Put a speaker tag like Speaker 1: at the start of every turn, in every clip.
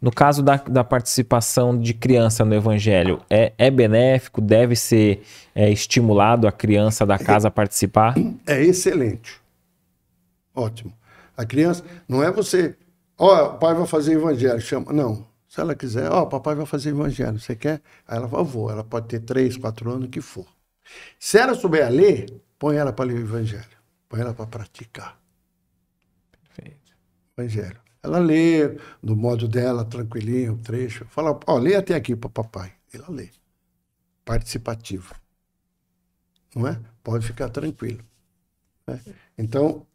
Speaker 1: No caso da, da participação de criança no evangelho, é, é benéfico? Deve ser é, estimulado a criança da casa a participar?
Speaker 2: É excelente. Ótimo. A criança, não é você, ó, oh, o pai vai fazer evangelho, chama. Não. Se ela quiser, ó, oh, papai vai fazer evangelho, você quer? Aí ela vovô, vou. Ela pode ter três, quatro anos, o que for. Se ela souber ler, põe ela para ler o evangelho. Põe ela para praticar. Perfeito. Evangelho. Ela lê, no modo dela, tranquilinho, trecho. Fala, ó, lê até aqui para papai. Ela lê. Participativo. Não é? Pode ficar tranquilo. Né? Então,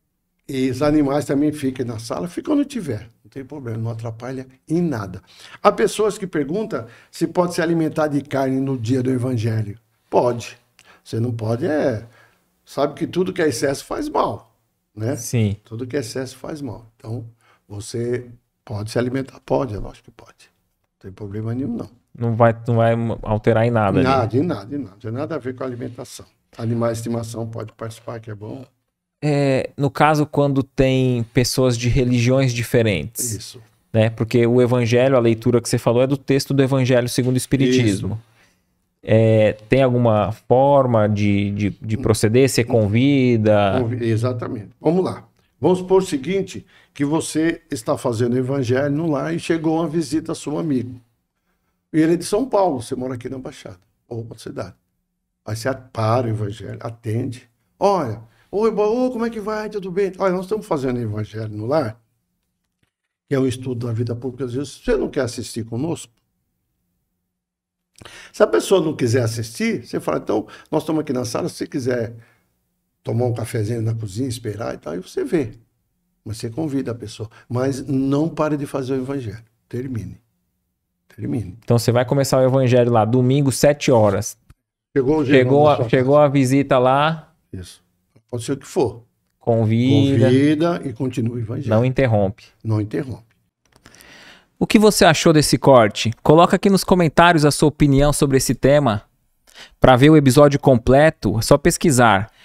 Speaker 2: e os animais também ficam na sala, ficam onde tiver. Não tem problema, não atrapalha em nada. Há pessoas que perguntam se pode se alimentar de carne no dia do evangelho. Pode. Você não pode é... Sabe que tudo que é excesso faz mal, né? Sim. Tudo que é excesso faz mal. Então, você pode se alimentar? Pode, Eu acho que pode. Não tem problema nenhum, não.
Speaker 1: Não vai, não vai alterar em nada. Em nada, em
Speaker 2: nada, em nada. Não tem nada a ver com a alimentação. Animais de estimação pode participar, que é bom.
Speaker 1: É, no caso, quando tem pessoas de religiões diferentes. Isso. Né? Porque o evangelho, a leitura que você falou, é do texto do evangelho segundo o Espiritismo. Isso. É, tem alguma forma de, de, de proceder? Você convida?
Speaker 2: Exatamente. Vamos lá. Vamos supor o seguinte, que você está fazendo evangelho no lar e chegou uma visita a seu amigo. E ele é de São Paulo, você mora aqui na Baixada, ou outra cidade. Aí você para o evangelho, atende. Olha, oi, boa, como é que vai? Tudo bem? Olha, nós estamos fazendo evangelho no lar, que é o estudo da vida pública de Você não quer assistir conosco? Se a pessoa não quiser assistir, você fala, então, nós estamos aqui na sala, se você quiser tomar um cafezinho na cozinha, esperar e tal, e você vê. Mas você convida a pessoa. Mas não pare de fazer o evangelho. Termine. Termine.
Speaker 1: Então você vai começar o evangelho lá, domingo, 7 horas.
Speaker 2: Chegou o chegou a, chegou a visita lá. Isso. Pode ser o que for.
Speaker 1: Convida. Convida
Speaker 2: e continua o evangelho. Não interrompe. Não interrompe.
Speaker 1: O que você achou desse corte? Coloca aqui nos comentários a sua opinião sobre esse tema. Para ver o episódio completo, é só pesquisar